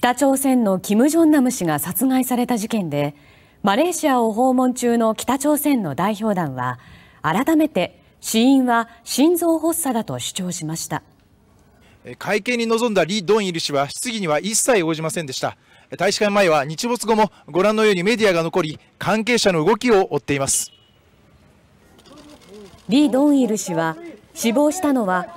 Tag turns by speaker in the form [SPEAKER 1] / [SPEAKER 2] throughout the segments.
[SPEAKER 1] 北朝鮮の金正男氏が殺害された事件でマレーシアを訪問中の北朝鮮の代表団は改めて死因は心臓発作だと主張しました
[SPEAKER 2] 会見に臨んだリ・ドンイル氏は質疑には一切応じませんでした大使館前は日没後もご覧のようにメディアが残り関係者の動きを追っていますリ・ドンイ
[SPEAKER 1] ル氏は死亡したのは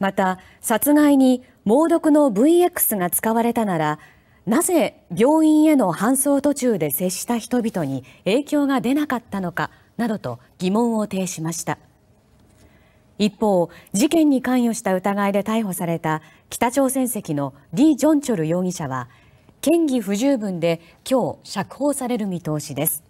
[SPEAKER 1] また、殺害に猛毒の VX が使われたならなぜ病院への搬送途中で接した人々に影響が出なかったのかなどと疑問を呈しました一方事件に関与した疑いで逮捕された北朝鮮籍のリ・ジョンチョル容疑者は嫌疑不十分で今日釈放される見通しです